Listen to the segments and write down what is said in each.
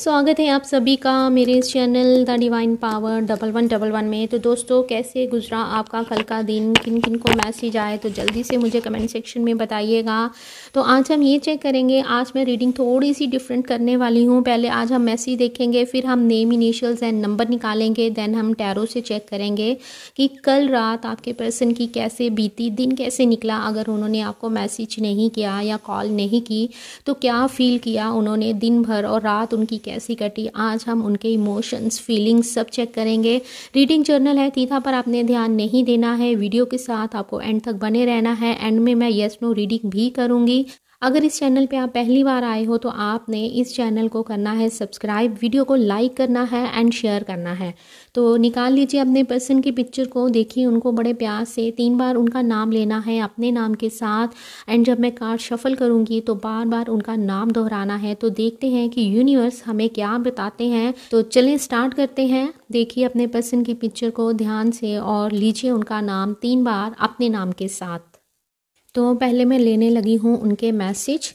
स्वागत है आप सभी का मेरे इस channel the divine power double one double one में तो दोस्तों कैसे गुजरा आपका कल का दिन किन किन को मैसेज आए तो जल्दी से मुझे कमेंट सेक्शन में बताइएगा तो आज हम ये चेक करेंगे आज मैं रीडिंग थोड़ी सी डिफरेंट करने वाली हूँ पहले आज हम मैसेज देखेंगे फिर हम नेम इनिशियल्स एंड नंबर निकालेंगे देन हम टैरो से चेक करेंगे कि कल रात आपके पर्सन की कैसे बीती दिन कैसे निकला अगर उन्होंने आपको मैसेज नहीं किया या कॉल नहीं की तो क्या फील किया उन्होंने दिन भर और रात उनकी कैसी कटी आज हम उनके इमोशंस फीलिंग्स सब चेक करेंगे रीडिंग जर्नल है तीथा पर आपने ध्यान नहीं देना है वीडियो के साथ आपको एंड तक बने रहना है एंड में मैं येस नो रीडिंग भी करूँगी अगर इस चैनल पे आप पहली बार आए हो तो आपने इस चैनल को करना है सब्सक्राइब वीडियो को लाइक करना है एंड शेयर करना है तो निकाल लीजिए अपने पर्सन की पिक्चर को देखिए उनको बड़े प्यार से तीन बार उनका नाम लेना है अपने नाम के साथ एंड जब मैं कार्ड शफल करूँगी तो बार बार उनका नाम दोहराना है तो देखते हैं कि यूनिवर्स हमें क्या बताते हैं तो चलें स्टार्ट करते हैं देखिए अपने पर्सन की पिक्चर को ध्यान से और लीजिए उनका नाम तीन बार अपने नाम के साथ तो पहले मैं लेने लगी हूँ उनके मैसेज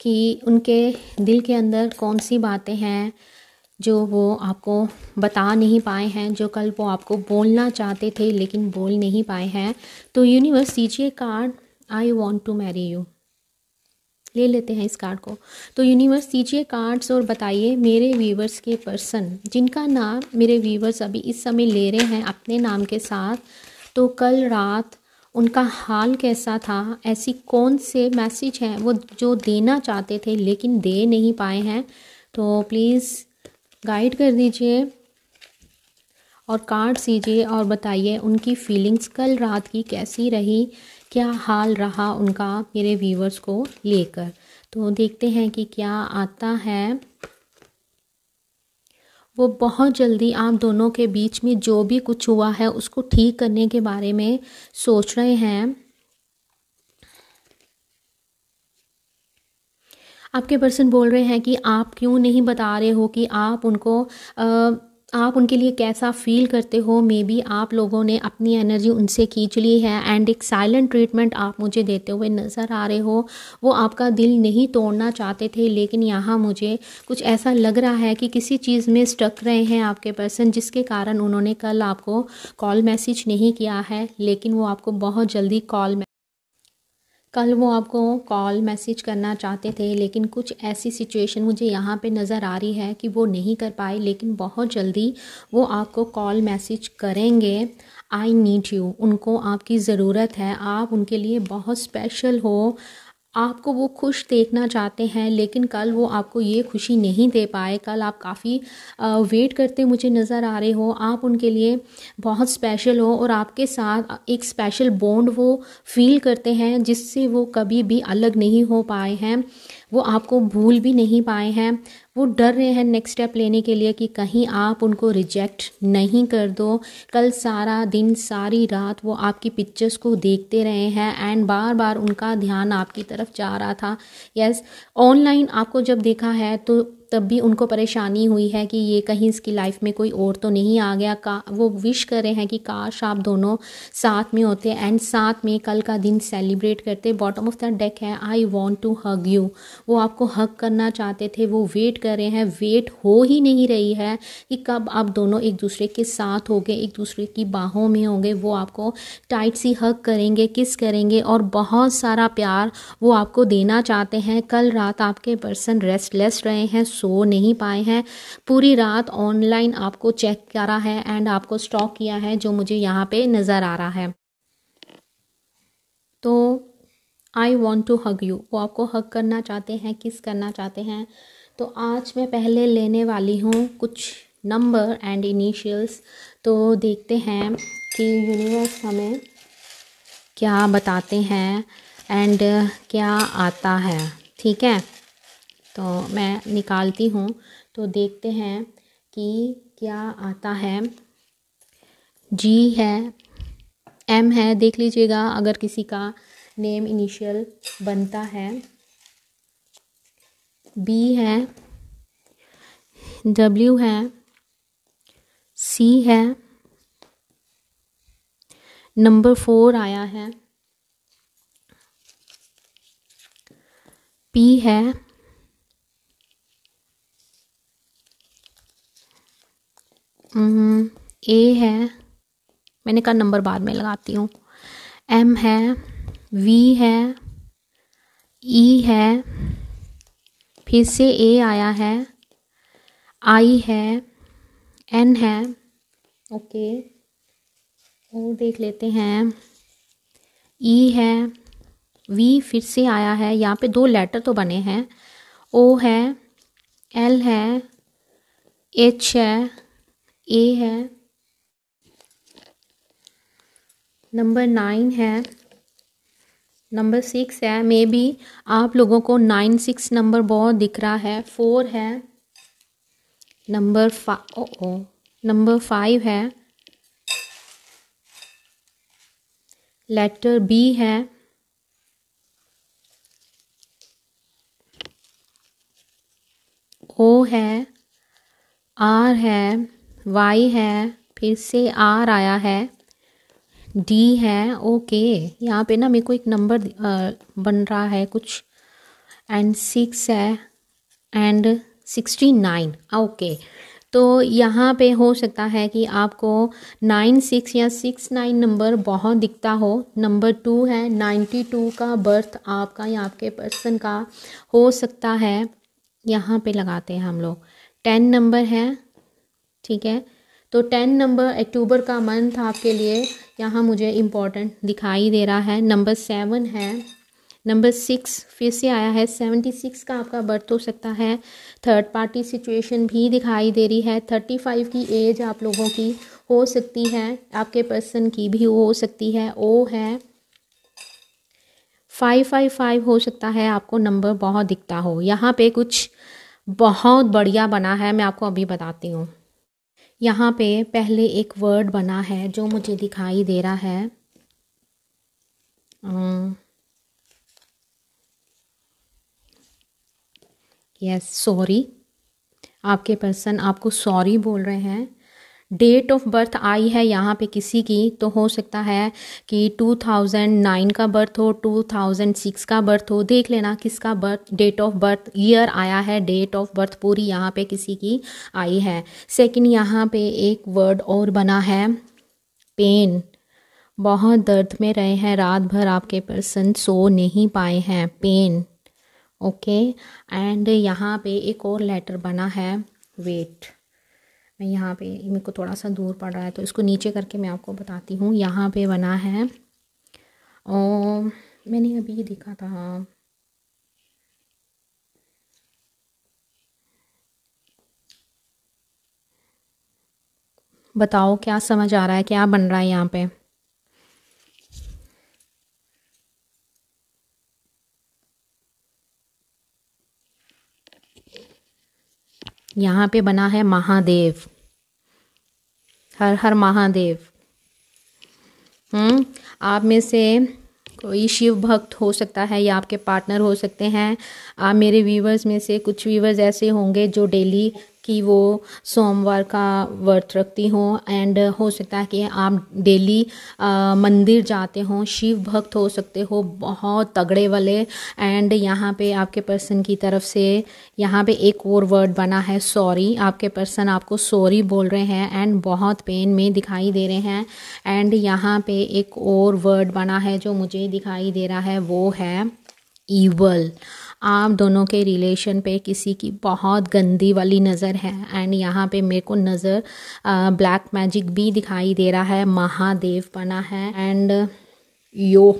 कि उनके दिल के अंदर कौन सी बातें हैं जो वो आपको बता नहीं पाए हैं जो कल वो आपको बोलना चाहते थे लेकिन बोल नहीं पाए हैं तो यूनिवर्स दीजिए card I want to marry you ले लेते हैं इस कार्ड को तो यूनिवर्स दीजिए कार्ड्स और बताइए मेरे व्यूवर्स के पर्सन जिनका नाम मेरे व्यूवर्स अभी इस समय ले रहे हैं अपने नाम के साथ तो कल रात उनका हाल कैसा था ऐसी कौन से मैसेज हैं वो जो देना चाहते थे लेकिन दे नहीं पाए हैं तो प्लीज़ गाइड कर दीजिए और कार्ड सीजिए और बताइए उनकी फीलिंग्स कल रात की कैसी रही क्या हाल रहा उनका मेरे व्यूवर्स को लेकर तो देखते हैं कि क्या आता है वो बहुत जल्दी आप दोनों के बीच में जो भी कुछ हुआ है उसको ठीक करने के बारे में सोच रहे हैं आपके पर्सन बोल रहे हैं कि आप क्यों नहीं बता रहे हो कि आप उनको आ, आप उनके लिए कैसा फील करते हो मे बी आप लोगों ने अपनी एनर्जी उनसे खींच ली है एंड एक साइलेंट ट्रीटमेंट आप मुझे देते हुए नज़र आ रहे हो वो आपका दिल नहीं तोड़ना चाहते थे लेकिन यहाँ मुझे कुछ ऐसा लग रहा है कि किसी चीज़ में स्टक रहे हैं आपके पर्सन जिसके कारण उन्होंने कल आपको कॉल मैसेज नहीं किया है लेकिन वो आपको बहुत जल्दी कॉल कल वो आपको कॉल मैसेज करना चाहते थे लेकिन कुछ ऐसी सिचुएशन मुझे यहाँ पे नज़र आ रही है कि वो नहीं कर पाए लेकिन बहुत जल्दी वो आपको कॉल मैसेज करेंगे आई नीड यू उनको आपकी ज़रूरत है आप उनके लिए बहुत स्पेशल हो आपको वो खुश देखना चाहते हैं लेकिन कल वो आपको ये खुशी नहीं दे पाए कल आप काफ़ी वेट करते मुझे नज़र आ रहे हो आप उनके लिए बहुत स्पेशल हो और आपके साथ एक स्पेशल बॉन्ड वो फील करते हैं जिससे वो कभी भी अलग नहीं हो पाए हैं वो आपको भूल भी नहीं पाए हैं वो डर रहे हैं नेक्स्ट स्टेप लेने के लिए कि कहीं आप उनको रिजेक्ट नहीं कर दो कल सारा दिन सारी रात वो आपकी पिक्चर्स को देखते रहे हैं एंड बार बार उनका ध्यान आपकी तरफ जा रहा था यस yes, ऑनलाइन आपको जब देखा है तो तब भी उनको परेशानी हुई है कि ये कहीं इसकी लाइफ में कोई और तो नहीं आ गया का वो विश कर रहे हैं कि काश आप दोनों साथ में होते एंड साथ में कल का दिन सेलिब्रेट करते बॉटम ऑफ द डेक है I want to hug you वो आपको हग करना चाहते थे वो वेट कर रहे हैं वेट हो ही नहीं रही है कि कब आप दोनों एक दूसरे के साथ होंगे एक दूसरे की बाहों में होंगे वो आपको टाइट सी हग करेंगे किस करेंगे और बहुत सारा प्यार वो आपको देना चाहते हैं कल रात आपके पर्सन रेस्टलेस रहे हैं सो नहीं पाए हैं पूरी रात ऑनलाइन आपको चेक करा है एंड आपको स्टॉक किया है जो मुझे यहाँ पे नज़र आ रहा है तो I want to hug you वो आपको हग करना चाहते हैं किस करना चाहते हैं तो आज मैं पहले लेने वाली हूँ कुछ नंबर एंड इनिशियल्स तो देखते हैं कि यूनिवर्स हमें क्या बताते हैं एंड क्या आता है ठीक है तो मैं निकालती हूँ तो देखते हैं कि क्या आता है जी है एम है देख लीजिएगा अगर किसी का नेम इनिशियल बनता है बी है डब्ल्यू है सी है नंबर फोर आया है पी है ए हम्म, है मैंने कहा नंबर बाद में लगाती हूँ एम है वी है ई e है फिर से ए आया है आई है एन है ओके और देख लेते हैं ई e है वी फिर से आया है यहाँ पे दो लेटर तो बने हैं ओ है एल है एच है ए है नंबर नाइन है नंबर सिक्स है मे बी आप लोगों को नाइन सिक्स नंबर बहुत दिख रहा है फोर है नंबर फा ओ, ओ नंबर फाइव है लेटर बी है ओ है आर है वाई है फिर से आर आया है डी है ओके यहाँ पे ना मेरे को एक नंबर बन रहा है कुछ एंड सिक्स है एंड सिक्सटी नाइन ओके तो यहाँ पे हो सकता है कि आपको नाइन सिक्स या सिक्स नाइन नंबर बहुत दिखता हो नंबर टू है नाइन्टी टू का बर्थ आपका या आपके पर्सन का हो सकता है यहाँ पे लगाते हैं हम लोग टेन नंबर है ठीक है तो टेन नंबर अक्टूबर का मंथ आपके लिए यहाँ मुझे इम्पोर्टेंट दिखाई दे रहा है नंबर सेवन है नंबर सिक्स फिर से आया है सेवेंटी सिक्स का आपका बर्थ हो सकता है थर्ड पार्टी सिचुएशन भी दिखाई दे रही है थर्टी फाइव की एज आप लोगों की हो सकती है आपके पर्सन की भी हो सकती है ओ है फाइव फाइव फाइव हो सकता है आपको नंबर बहुत दिखता हो यहाँ पे कुछ बहुत बढ़िया बना है मैं आपको अभी बताती हूँ यहाँ पे पहले एक वर्ड बना है जो मुझे दिखाई दे रहा है यस सॉरी आपके पर्सन आपको सॉरी बोल रहे हैं डेट ऑफ बर्थ आई है यहाँ पे किसी की तो हो सकता है कि 2009 का बर्थ हो 2006 का बर्थ हो देख लेना किसका birth date of birth year आया है डेट ऑफ बर्थ पूरी यहाँ पे किसी की आई है सेकंड यहाँ पे एक वर्ड और बना है पेन बहुत दर्द में रहे हैं रात भर आपके पर्सन सो नहीं पाए हैं पेन ओके एंड यहाँ पे एक और लेटर बना है वेट यहाँ पे मेरे को थोड़ा सा दूर पड़ रहा है तो इसको नीचे करके मैं आपको बताती हूँ यहाँ पे बना है और मैंने अभी देखा था बताओ क्या समझ आ रहा है क्या बन रहा है यहाँ पे यहाँ पे बना है महादेव हर हर महादेव हम्म आप में से कोई शिव भक्त हो सकता है या आपके पार्टनर हो सकते हैं आप मेरे व्यूवर्स में से कुछ व्यूवर्स ऐसे होंगे जो डेली कि वो सोमवार का व्रत रखती हों एंड हो सकता है कि आप डेली मंदिर जाते हो शिव भक्त हो सकते हो बहुत तगड़े वाले एंड यहाँ पे आपके पर्सन की तरफ से यहाँ पे एक और वर्ड बना है सॉरी आपके पर्सन आपको सॉरी बोल रहे हैं एंड बहुत पेन में दिखाई दे रहे हैं एंड यहाँ पे एक और वर्ड बना है जो मुझे दिखाई दे रहा है वो है ईवल आप दोनों के रिलेशन पे किसी की बहुत गंदी वाली नज़र है एंड यहाँ पे मेरे को नज़र ब्लैक मैजिक भी दिखाई दे रहा है महादेव बना है एंड यो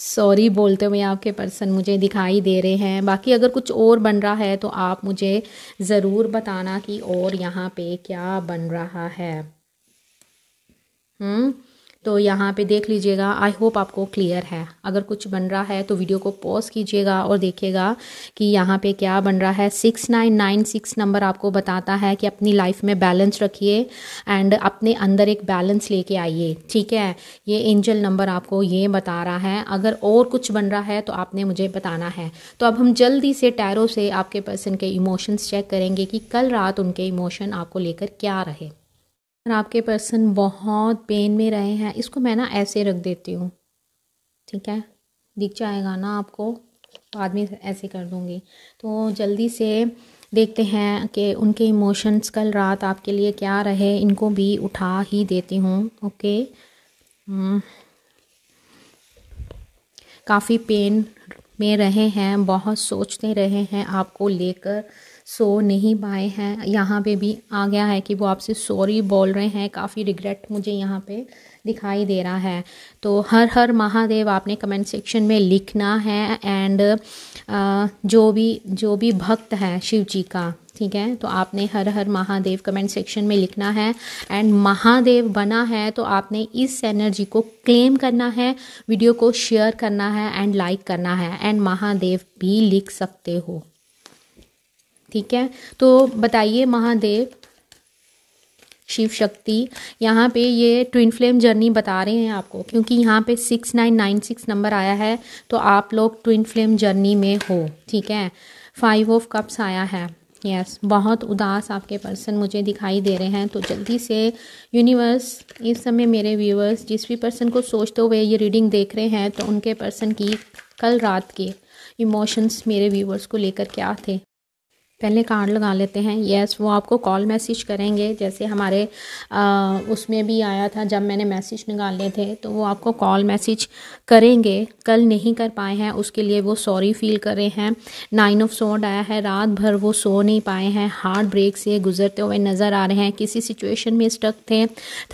सॉरी बोलते हुए आपके पर्सन मुझे दिखाई दे रहे हैं बाकी अगर कुछ और बन रहा है तो आप मुझे ज़रूर बताना कि और यहाँ पे क्या बन रहा है हम्म तो यहाँ पे देख लीजिएगा आई होप आपको क्लियर है अगर कुछ बन रहा है तो वीडियो को पॉज कीजिएगा और देखिएगा कि यहाँ पे क्या बन रहा है six nine nine six number आपको बताता है कि अपनी लाइफ में बैलेंस रखिए एंड अपने अंदर एक बैलेंस लेके आइए ठीक है ये एंजल नंबर आपको ये बता रहा है अगर और कुछ बन रहा है तो आपने मुझे बताना है तो अब हम जल्दी से टैरों से आपके पर्सन के इमोशंस चेक करेंगे कि कल रात उनके इमोशन आपको लेकर क्या रहे और आपके पर्सन बहुत पेन में रहे हैं इसको मैं ना ऐसे रख देती हूँ ठीक है दिख जाएगा ना आपको बाद में ऐसे कर दूँगी तो जल्दी से देखते हैं कि उनके इमोशंस कल रात आपके लिए क्या रहे इनको भी उठा ही देती हूँ ओके काफ़ी पेन में रहे हैं बहुत सोचते रहे हैं आपको लेकर सो नहीं पाए हैं यहाँ पे भी आ गया है कि वो आपसे सॉरी बोल रहे हैं काफ़ी रिग्रेट मुझे यहाँ पे दिखाई दे रहा है तो हर हर महादेव आपने कमेंट सेक्शन में लिखना है एंड जो भी जो भी भक्त है शिव जी का ठीक है तो आपने हर हर महादेव कमेंट सेक्शन में लिखना है एंड महादेव बना है तो आपने इस एनर्जी को क्लेम करना है वीडियो को शेयर करना है एंड लाइक करना है एंड महादेव भी लिख सकते हो ठीक है तो बताइए महादेव शिव शक्ति यहाँ पे ये ट्विन फ्लेम जर्नी बता रहे हैं आपको क्योंकि यहाँ पे six nine nine six number आया है तो आप लोग ट्विन फ्लेम जर्नी में हो ठीक है फाइव ऑफ कप्स आया है यस yes, बहुत उदास आपके पर्सन मुझे दिखाई दे रहे हैं तो जल्दी से यूनिवर्स इस समय मेरे व्यूवर्स जिस भी पर्सन को सोचते हुए ये रीडिंग देख रहे हैं तो उनके पर्सन की कल रात के इमोशंस मेरे व्यूवर्स को लेकर क्या थे पहले कार्ड लगा लेते हैं यस वो आपको कॉल मैसेज करेंगे जैसे हमारे आ, उसमें भी आया था जब मैंने मैसेज निकाले थे तो वो आपको कॉल मैसेज करेंगे कल नहीं कर पाए हैं उसके लिए वो सॉरी फील कर रहे हैं नाइन ऑफ सोड आया है रात भर वो सो नहीं पाए हैं हार्ट ब्रेक से गुजरते हुए नज़र आ रहे हैं किसी सिचुएशन में स्टक थे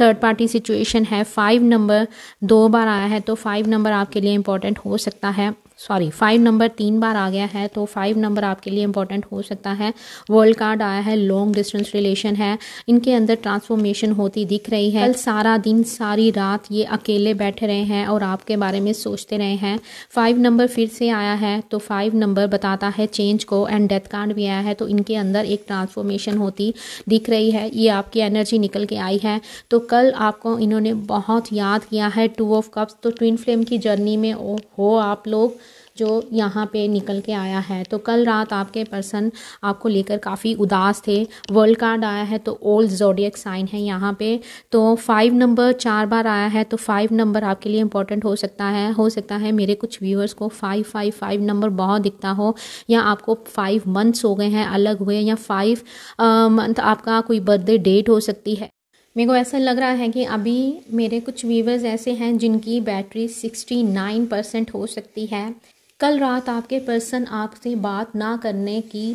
थर्ड पार्टी सिचुएशन है फाइव नंबर दो बार आया है तो फाइव नंबर आपके लिए इंपॉर्टेंट हो सकता है सॉरी फाइव नंबर तीन बार आ गया है तो फाइव नंबर आपके लिए इंपॉर्टेंट हो सकता है वर्ल्ड कार्ड आया है लॉन्ग डिस्टेंस रिलेशन है इनके अंदर ट्रांसफॉर्मेशन होती दिख रही है कल सारा दिन सारी रात ये अकेले बैठे रहे हैं और आपके बारे में सोचते रहे हैं फाइव नंबर फिर से आया है तो फाइव नंबर बताता है चेंज को एंड डेथ कार्ड भी आया है तो इनके अंदर एक ट्रांसफॉर्मेशन होती दिख रही है ये आपकी एनर्जी निकल के आई है तो कल आपको इन्होंने बहुत याद किया है टू ऑफ कप्स तो ट्विन फ्लेम की जर्नी में हो आप लोग जो यहाँ पे निकल के आया है तो कल रात आपके पर्सन आपको लेकर काफ़ी उदास थे वर्ल्ड कार्ड आया है तो ओल्ड जोडियक साइन है यहाँ पे तो फाइव नंबर चार बार आया है तो फाइव नंबर आपके लिए इंपॉर्टेंट हो सकता है हो सकता है मेरे कुछ व्यूअर्स को फाइव फाइव फाइव नंबर बहुत दिखता हो या आपको फाइव मंथ्स हो गए हैं अलग हुए या फाइव मंथ आपका कोई बर्थडे डेट हो सकती है मेरे को ऐसा लग रहा है कि अभी मेरे कुछ व्यूवर्स ऐसे हैं जिनकी बैटरी सिक्सटी नाइन परसेंट हो सकती है कल रात आपके पर्सन आपसे बात ना करने की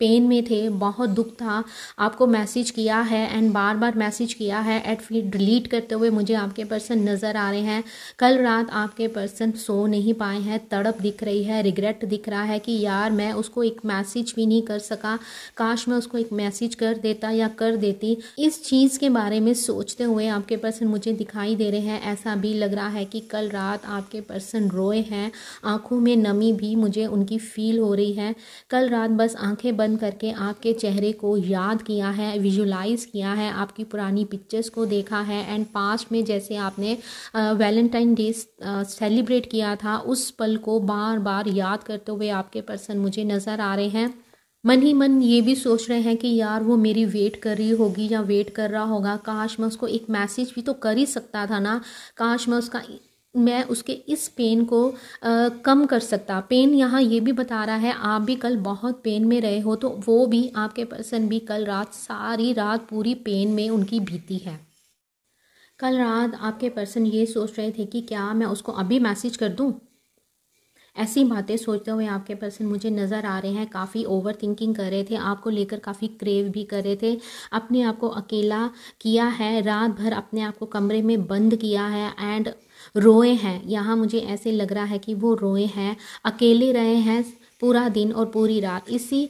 पेन में थे बहुत दुख था आपको मैसेज किया है एंड बार बार मैसेज किया है एट फिर डिलीट करते हुए मुझे आपके पर्सन नज़र आ रहे हैं कल रात आपके पर्सन सो नहीं पाए हैं तड़प दिख रही है रिग्रेट दिख रहा है कि यार मैं उसको एक मैसेज भी नहीं कर सका काश मैं उसको एक मैसेज कर देता या कर देती इस चीज़ के बारे में सोचते हुए आपके पर्सन मुझे दिखाई दे रहे हैं ऐसा भी लग रहा है कि कल रात आपके पर्सन रोए हैं आँखों में नमी भी मुझे उनकी फील हो रही है कल रात बस आँखें बंद करके आपके चेहरे को याद किया है विजुलाइज़ किया है आपकी पुरानी पिक्चर्स को देखा है एंड पास्ट में जैसे आपने वैलेंटाइन डे सेलिब्रेट किया था उस पल को बार बार याद करते हुए आपके पर्सन मुझे नज़र आ रहे हैं मन ही मन ये भी सोच रहे हैं कि यार वो मेरी वेट कर रही होगी या वेट कर रहा होगा काश मैं उसको एक मैसेज भी तो कर ही सकता था ना काश मैं उसका मैं उसके इस पेन को आ, कम कर सकता पेन यहाँ ये भी बता रहा है आप भी कल बहुत पेन में रहे हो तो वो भी आपके पर्सन भी कल रात सारी रात पूरी पेन में उनकी बीती है कल रात आपके पर्सन ये सोच रहे थे कि क्या मैं उसको अभी मैसेज कर दूँ ऐसी बातें सोचते हुए आपके पर्सन मुझे नज़र आ रहे हैं काफ़ी ओवर थिंकिंग कर रहे थे आपको लेकर काफ़ी क्रेव भी कर रहे थे अपने आप को अकेला किया है रात भर अपने आप को कमरे में बंद किया है एंड रोए हैं यहाँ मुझे ऐसे लग रहा है कि वो रोए हैं अकेले रहे हैं पूरा दिन और पूरी रात इसी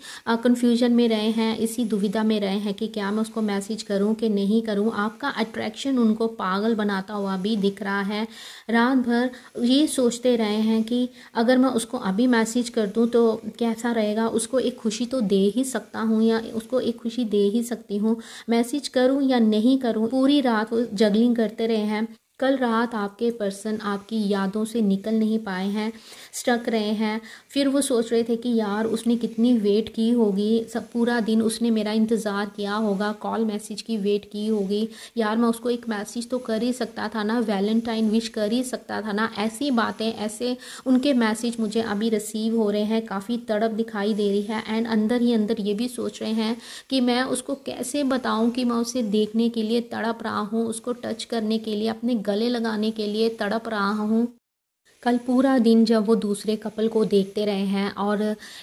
कन्फ्यूजन में रहे हैं इसी दुविधा में रहे हैं कि क्या मैं उसको मैसेज करूं कि नहीं करूं आपका अट्रैक्शन उनको पागल बनाता हुआ भी दिख रहा है रात भर ये सोचते रहे हैं कि अगर मैं उसको अभी मैसेज कर दूं तो कैसा रहेगा उसको एक खुशी तो दे ही सकता हूँ या उसको एक खुशी दे ही सकती हूँ मैसेज करूँ या नहीं करूँ पूरी रात वो जगलिंग करते रहे हैं कल रात आपके पर्सन आपकी यादों से निकल नहीं पाए हैं स्टक रहे हैं फिर वो सोच रहे थे कि यार उसने कितनी वेट की होगी सब पूरा दिन उसने मेरा इंतज़ार किया होगा कॉल मैसेज की वेट की होगी यार मैं उसको एक मैसेज तो कर ही सकता था ना वैलेंटाइन विश कर ही सकता था ना ऐसी बातें ऐसे उनके मैसेज मुझे अभी रिसीव हो रहे हैं काफ़ी तड़प दिखाई दे रही है एंड अंदर ही अंदर ये भी सोच रहे हैं कि मैं उसको कैसे बताऊँ कि मैं उसे देखने के लिए तड़प रहा हूँ उसको टच करने के लिए अपने गले लगाने के लिए तड़प रहा हूँ कल पूरा दिन जब वो दूसरे कपल को देखते रहे हैं और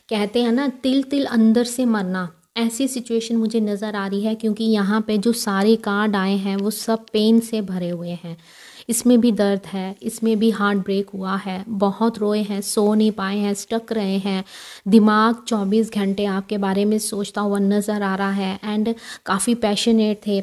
कहते हैं ना तिल तिल अंदर से मरना ऐसी सिचुएशन मुझे नज़र आ रही है क्योंकि यहाँ पे जो सारे कार्ड आए हैं वो सब पेन से भरे हुए हैं इसमें भी दर्द है इसमें भी हार्ट ब्रेक हुआ है बहुत रोए हैं सो नहीं पाए हैं स्टक रहे हैं दिमाग 24 घंटे आपके बारे में सोचता हुआ नज़र आ रहा है एंड काफ़ी पैशनेट थे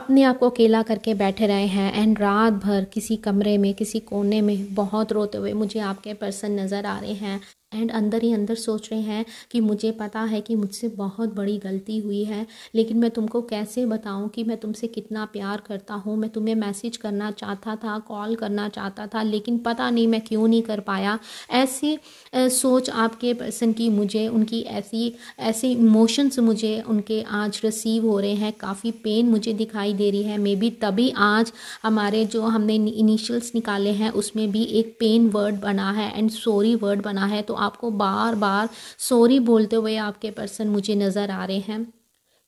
अपने आप को अकेला करके बैठे रहे हैं एंड रात भर किसी कमरे में किसी कोने में बहुत रोते हुए मुझे आपके पर्सन नज़र आ रहे हैं एंड अंदर ही अंदर सोच रहे हैं कि मुझे पता है कि मुझसे बहुत बड़ी गलती हुई है लेकिन मैं तुमको कैसे बताऊं कि मैं तुमसे कितना प्यार करता हूं मैं तुम्हें मैसेज करना चाहता था कॉल करना चाहता था लेकिन पता नहीं मैं क्यों नहीं कर पाया ऐसी सोच आपके पर्सन की मुझे उनकी ऐसी ऐसे इमोशंस मुझे उनके आज रिसीव हो रहे हैं काफ़ी पेन मुझे दिखाई दे रही है मे बी तभी आज हमारे जो हमने इनिशियल्स निकाले हैं उसमें भी एक पेन वर्ड बना है एंड सॉरी वर्ड बना है तो आपको बार बार सॉरी बोलते हुए आपके पर्सन मुझे नज़र आ रहे हैं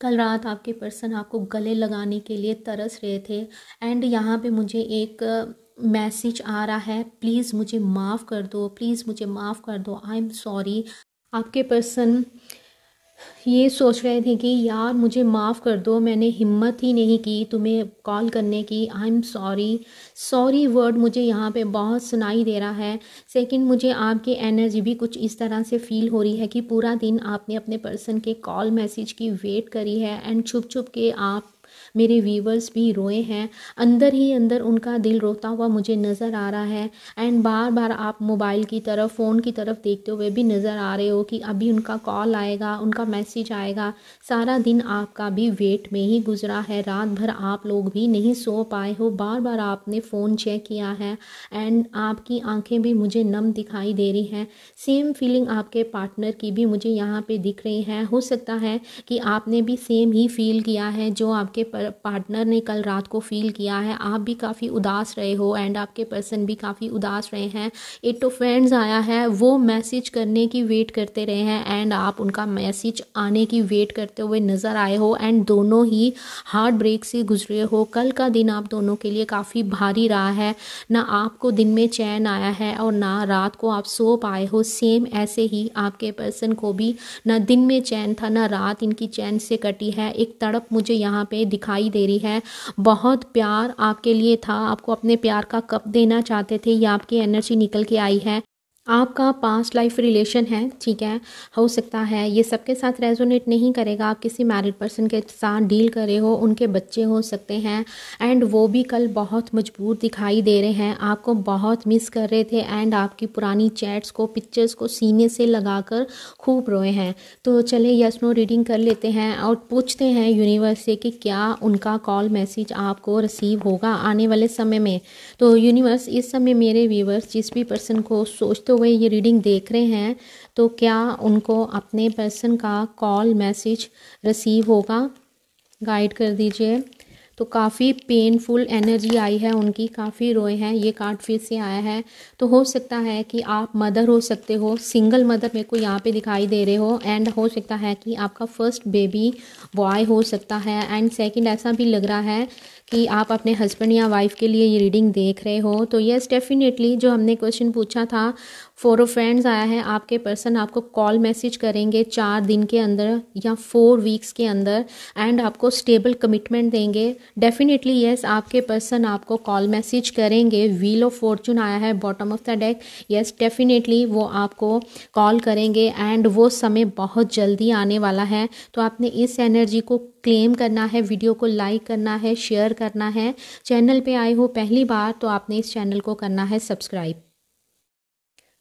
कल रात आपके पर्सन आपको गले लगाने के लिए तरस रहे थे एंड यहाँ पे मुझे एक मैसेज आ रहा है प्लीज़ मुझे माफ़ कर दो प्लीज़ मुझे माफ़ कर दो आई एम सॉरी आपके पर्सन ये सोच रहे थे कि यार मुझे माफ़ कर दो मैंने हिम्मत ही नहीं की तुम्हें कॉल करने की I am sorry sorry word मुझे यहाँ पे बहुत सुनाई दे रहा है सेकंड मुझे आपकी एनर्जी भी कुछ इस तरह से फील हो रही है कि पूरा दिन आपने अपने पर्सन के कॉल मैसेज की वेट करी है एंड छुप छुप के आप मेरे व्यूवर्स भी रोए हैं अंदर ही अंदर उनका दिल रोता हुआ मुझे नज़र आ रहा है एंड बार बार आप मोबाइल की तरफ फ़ोन की तरफ देखते हुए भी नज़र आ रहे हो कि अभी उनका कॉल आएगा उनका मैसेज मैसेज जाएगा सारा दिन आपका भी वेट में ही गुजरा है रात भर आप लोग भी नहीं सो पाए हो बार बार आपने फ़ोन चेक किया है एंड आपकी आंखें भी मुझे नम दिखाई दे रही हैं सेम फीलिंग आपके पार्टनर की भी मुझे यहाँ पे दिख रही है हो सकता है कि आपने भी सेम ही फील किया है जो आपके पार्टनर ने कल रात को फील किया है आप भी काफ़ी उदास रहे हो एंड आपके पर्सन भी काफ़ी उदास रहे हैं एट ऑफ तो फ्रेंड्स आया है वो मैसेज करने की वेट करते रहे हैं एंड आप उनका मैसेज आने की वेट करते हुए नज़र आए हो एंड दोनों ही हार्ट ब्रेक से गुजरे हो कल का दिन आप दोनों के लिए काफ़ी भारी रहा है ना आपको दिन में चैन आया है और ना रात को आप सो पाए हो सेम ऐसे ही आपके पर्सन को भी ना दिन में चैन था ना रात इनकी चैन से कटी है एक तड़प मुझे यहाँ पे दिखाई दे रही है बहुत प्यार आपके लिए था आपको अपने प्यार का कप देना चाहते थे ये आपकी एनर्जी निकल के आई है आपका पास्ट लाइफ रिलेशन है ठीक है हो सकता है ये सबके साथ रेजोनेट नहीं करेगा आप किसी मैरिड पर्सन के साथ डील कर रहे हो उनके बच्चे हो सकते हैं एंड वो भी कल बहुत मजबूर दिखाई दे रहे हैं आपको बहुत मिस कर रहे थे एंड आपकी पुरानी चैट्स को पिक्चर्स को सीने से लगाकर खूब रोए हैं तो चले यस नो रीडिंग कर लेते हैं और पूछते हैं यूनिवर्स से कि क्या उनका कॉल मैसेज आपको रिसीव होगा आने वाले समय में तो यूनिवर्स इस समय मेरे व्यूवर्स जिस भी पर्सन को सोचते तो तो वे ये रीडिंग देख रहे हैं तो क्या उनको अपने पर्सन का कॉल मैसेज रिसीव होगा गाइड कर दीजिए तो काफ़ी पेनफुल एनर्जी आई है उनकी काफ़ी रोए हैं ये कार्ड फिर से आया है तो हो सकता है कि आप मदर हो सकते हो सिंगल मदर मेरे को यहाँ पे दिखाई दे रहे हो एंड हो सकता है कि आपका फर्स्ट बेबी बॉय हो सकता है एंड सेकंड ऐसा भी लग रहा है कि आप अपने हस्बैंड या वाइफ के लिए ये रीडिंग देख रहे हो तो येस डेफिनेटली जो हमने क्वेश्चन पूछा था फोर ऑफ फ्रेंड्स आया है आपके पर्सन आपको कॉल मैसेज करेंगे चार दिन के अंदर या फोर वीक्स के अंदर एंड आपको स्टेबल कमिटमेंट देंगे डेफिनेटली येस yes, आपके पर्सन आपको कॉल मैसेज करेंगे व्हील ऑफ फॉर्चून आया है bottom of the deck yes definitely वो आपको कॉल करेंगे एंड वो समय बहुत जल्दी आने वाला है तो आपने इस एनर्जी को क्लेम करना है वीडियो को लाइक करना है शेयर करना है चैनल पे आए हो पहली बार तो आपने इस चैनल को करना है सब्सक्राइब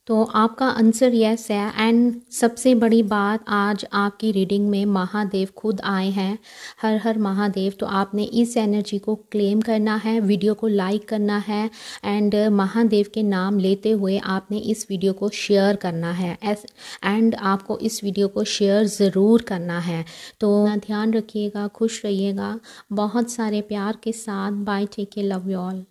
तो आपका आंसर यस है एंड सबसे बड़ी बात आज आपकी रीडिंग में महादेव खुद आए हैं हर हर महादेव तो आपने इस एनर्जी को क्लेम करना है वीडियो को लाइक करना है एंड महादेव के नाम लेते हुए आपने इस वीडियो को शेयर करना है एस एंड आपको इस वीडियो को शेयर ज़रूर करना है तो ध्यान रखिएगा खुश रहिएगा बहुत सारे प्यार के साथ bye take care love you all